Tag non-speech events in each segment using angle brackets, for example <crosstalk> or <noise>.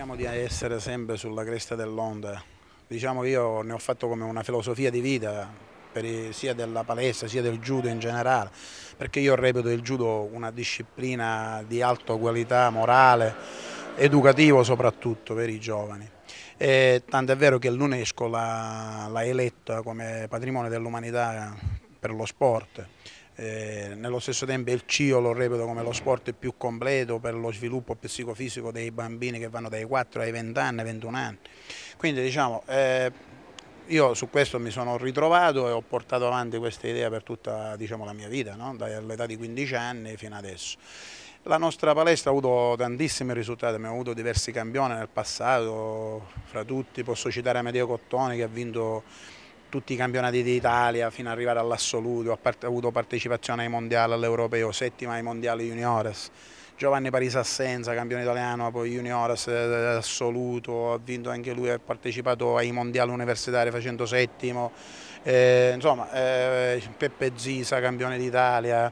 cerchiamo di essere sempre sulla cresta dell'onda. Diciamo io ne ho fatto come una filosofia di vita, i, sia della palestra sia del judo in generale, perché io reputo il judo una disciplina di alta qualità morale, educativo soprattutto per i giovani. Tanto è vero che l'UNESCO l'ha eletta come patrimonio dell'umanità per lo sport eh, nello stesso tempo il CIO lo reputo come lo sport più completo per lo sviluppo psicofisico dei bambini che vanno dai 4 ai 20 anni, 21 anni. Quindi diciamo, eh, io su questo mi sono ritrovato e ho portato avanti questa idea per tutta diciamo, la mia vita, no? dall'età di 15 anni fino adesso. La nostra palestra ha avuto tantissimi risultati, abbiamo avuto diversi campioni nel passato, fra tutti posso citare Amedeo Cottone che ha vinto tutti i campionati d'Italia fino ad arrivare all'assoluto, ha avuto partecipazione ai mondiali, all'europeo, settima ai mondiali juniores. Giovanni Parisi Assenza, campione italiano, poi juniores eh, eh, assoluto, ha vinto anche lui, ha partecipato ai mondiali universitari facendo settimo, eh, insomma eh, Peppe Zisa, campione d'Italia,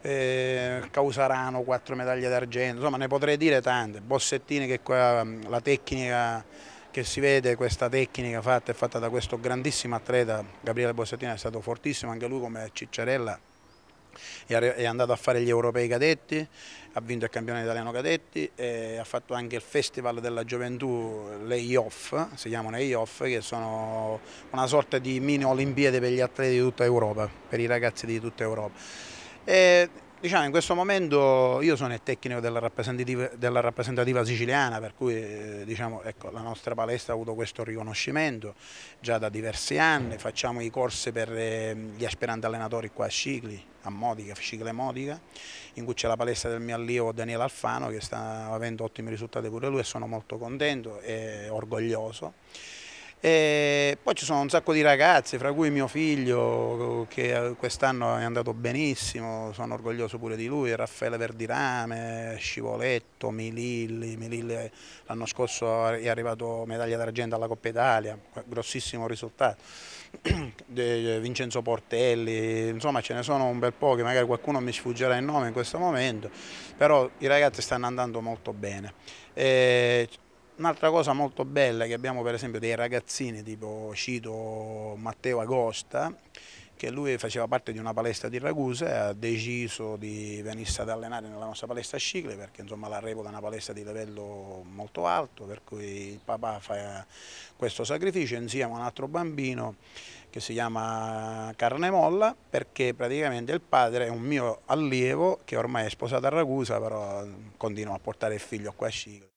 eh, Causarano, quattro medaglie d'argento, insomma ne potrei dire tante, Bossettini che qua la tecnica che si vede questa tecnica fatta, fatta da questo grandissimo atleta, Gabriele Bossettino è stato fortissimo, anche lui come Cicciarella è andato a fare gli europei cadetti, ha vinto il campione italiano cadetti e ha fatto anche il festival della gioventù, le IOF, si chiamano IOF, che sono una sorta di mini olimpiade per gli atleti di tutta Europa, per i ragazzi di tutta Europa. E Diciamo, in questo momento io sono il tecnico della rappresentativa, della rappresentativa siciliana, per cui eh, diciamo, ecco, la nostra palestra ha avuto questo riconoscimento già da diversi anni, facciamo i corsi per ehm, gli aspiranti allenatori qua a Cicli, a Modica, Cicle Modica, in cui c'è la palestra del mio allievo Daniele Alfano che sta avendo ottimi risultati pure lui e sono molto contento e orgoglioso. E poi ci sono un sacco di ragazzi, fra cui mio figlio che quest'anno è andato benissimo, sono orgoglioso pure di lui, Raffaele Verdirame, Scivoletto, Melilli, Mililli l'anno scorso è arrivato medaglia d'argento alla Coppa Italia, grossissimo risultato, <clears throat> Vincenzo Portelli, insomma ce ne sono un bel po' che magari qualcuno mi sfuggerà il nome in questo momento, però i ragazzi stanno andando molto bene. E Un'altra cosa molto bella è che abbiamo per esempio dei ragazzini tipo cito Matteo Agosta che lui faceva parte di una palestra di Ragusa e ha deciso di venire ad allenare nella nostra palestra a Scicle perché insomma la è una palestra di livello molto alto per cui il papà fa questo sacrificio insieme a un altro bambino che si chiama Carne Molla perché praticamente il padre è un mio allievo che ormai è sposato a Ragusa però continua a portare il figlio qua a Scicle.